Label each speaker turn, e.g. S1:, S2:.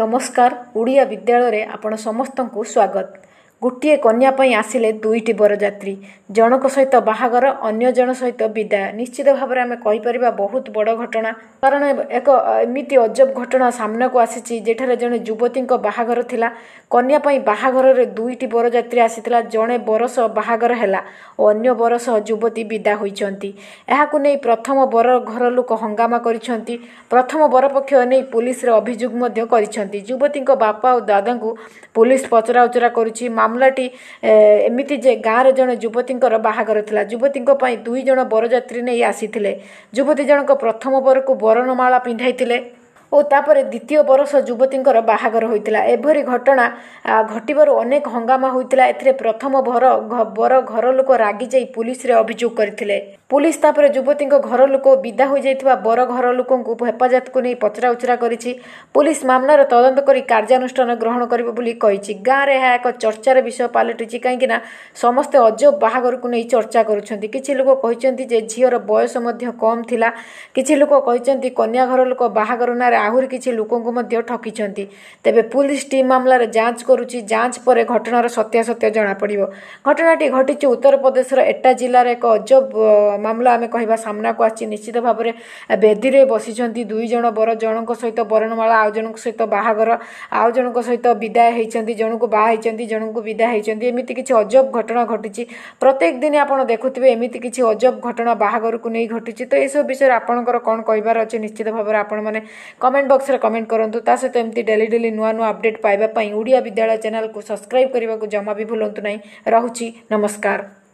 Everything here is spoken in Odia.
S1: ନମସ୍କାର ଓଡ଼ିଆ ବିଦ୍ୟାଳୟରେ ଆପଣ ସମସ୍ତଙ୍କୁ ସ୍ୱାଗତ ଗୋଟିଏ କନ୍ୟା ପାଇଁ ଆସିଲେ ଦୁଇଟି ବରଯାତ୍ରୀ ଜଣଙ୍କ ସହିତ ବାହାଘର ଅନ୍ୟ ଜଣ ସହିତ ବିଦାୟ ନିଶ୍ଚିତ ଭାବରେ ଆମେ କହିପାରିବା ବହୁତ ବଡ଼ ଘଟଣା କାରଣ ଏକ ଏମିତି ଅଜବ ଘଟଣା ସାମ୍ନାକୁ ଆସିଛି ଯେଠାରେ ଜଣେ ଯୁବତୀଙ୍କ ବାହାଘର ଥିଲା କନ୍ୟା ପାଇଁ ବାହାଘରରେ ଦୁଇଟି ବରଯାତ୍ରୀ ଆସିଥିଲା ଜଣେ ବର ସହ ବାହାଘର ହେଲା ଓ ଅନ୍ୟ ବର ସହ ଯୁବତୀ ବିଦା ହୋଇଛନ୍ତି ଏହାକୁ ନେଇ ପ୍ରଥମ ବର ଘର ଲୋକ ହଙ୍ଗାମା କରିଛନ୍ତି ପ୍ରଥମ ବର ପକ୍ଷ ନେଇ ପୁଲିସରେ ଅଭିଯୋଗ ମଧ୍ୟ କରିଛନ୍ତି ଯୁବତୀଙ୍କ ବାପା ଓ ଦାଦାଙ୍କୁ ପୁଲିସ୍ ପଚରାଉଚରା କରୁଛି ମା ମାମଲାଟି ଏମିତି ଯେ ଗାଁର ଜଣେ ଯୁବତୀଙ୍କର ବାହାଘର ଥିଲା ଯୁବତୀଙ୍କ ପାଇଁ ଦୁଇ ଜଣ ବରଯାତ୍ରୀ ନେଇ ଆସିଥିଲେ ଯୁବତୀ ଜଣଙ୍କ ପ୍ରଥମ ବରକୁ ବରଣମାଳା ପିନ୍ଧାଇଥିଲେ ଓ ତାପରେ ଦ୍ୱିତୀୟ ବରଷ ଯୁବତୀଙ୍କର ବାହାଘର ହୋଇଥିଲା ଏଭଳି ଘଟଣା ଘଟିବାରୁ ଅନେକ ହଙ୍ଗାମା ହୋଇଥିଲା ଏଥିରେ ପ୍ରଥମ ବର ବର ଘର ଲୋକ ରାଗିଯାଇ ପୁଲିସରେ ଅଭିଯୋଗ କରିଥିଲେ ପୁଲିସ୍ ତାପରେ ଯୁବତୀଙ୍କ ଘର ଲୋକ ବିଦା ହୋଇଯାଇଥିବା ବର ଘର ଲୋକଙ୍କୁ ହେପାଜତକୁ ନେଇ ପଚରା ଉଚରା କରିଛି ପୁଲିସ୍ ମାମଲାର ତଦନ୍ତ କରି କାର୍ଯ୍ୟାନୁଷ୍ଠାନ ଗ୍ରହଣ କରିବ ବୋଲି କହିଛି ଗାଁରେ ଏହା ଏକ ଚର୍ଚ୍ଚାର ବିଷୟ ପାଲଟିଛି କାହିଁକିନା ସମସ୍ତେ ଅଜବ ବାହାଘରକୁ ନେଇ ଚର୍ଚ୍ଚା କରୁଛନ୍ତି କିଛି ଲୋକ କହିଛନ୍ତି ଯେ ଝିଅର ବୟସ ମଧ୍ୟ କମ୍ ଥିଲା କିଛି ଲୋକ କହିଛନ୍ତି କନ୍ୟା ଘର ଲୋକ ବାହାଘର ନାଁରେ ଆହୁରି କିଛି ଲୋକଙ୍କୁ ମଧ୍ୟ ଠକିଛନ୍ତି ତେବେ ପୁଲିସ୍ ଟିମ୍ ମାମଲାରେ ଯାଞ୍ଚ କରୁଛି ଯାଞ୍ଚ ପରେ ଘଟଣାର ସତ୍ୟାସତ୍ୟ ଜଣାପଡ଼ିବ ଘଟଣାଟି ଘଟିଛି ଉତ୍ତରପ୍ରଦେଶର ଏଟା ଜିଲ୍ଲାର ଏକ ଅଜବ ମାମଲା ଆମେ କହିବା ସାମ୍ନାକୁ ଆସିଛି ନିଶ୍ଚିତ ଭାବରେ ବେଦିରେ ବସିଛନ୍ତି ଦୁଇ ଜଣ ବର ଜଣଙ୍କ ସହିତ ବରଣମାଳା ଆଉ ଜଣଙ୍କ ସହିତ ବାହାଘର ଆଉ ଜଣଙ୍କ ସହିତ ବିଦାୟ ହେଇଛନ୍ତି ଜଣଙ୍କୁ ବାହା ହେଇଛନ୍ତି ଜଣଙ୍କୁ ବିଦାୟ ହୋଇଛନ୍ତି ଏମିତି କିଛି ଅଜବ ଘଟଣା ଘଟିଛି ପ୍ରତ୍ୟେକ ଦିନ ଆପଣ ଦେଖୁଥିବେ ଏମିତି କିଛି ଅଜବ ଘଟଣା ବାହାଘରକୁ ନେଇ ଘଟିଛି ତ ଏସବୁ ବିଷୟରେ ଆପଣଙ୍କର କ'ଣ କହିବାର ଅଛି ନିଶ୍ଚିତ ଭାବରେ ଆପଣମାନେ କମେଣ୍ଟ ବକ୍ସରେ କମେଣ୍ଟ କରନ୍ତୁ ତା ସହିତ ଏମିତି ଡେଲି ଡେଲି ନୂଆ ନୂଆ ଅପଡ଼େଟ୍ ପାଇବା ପାଇଁ ଓଡ଼ିଆ ବିଦ୍ୟାଳୟ ଚ୍ୟାନେଲକୁ ସବସ୍କ୍ରାଇବ୍ କରିବାକୁ ଜମା ବି ଭୁଲନ୍ତୁ ନାହିଁ ରହୁଛି ନମସ୍କାର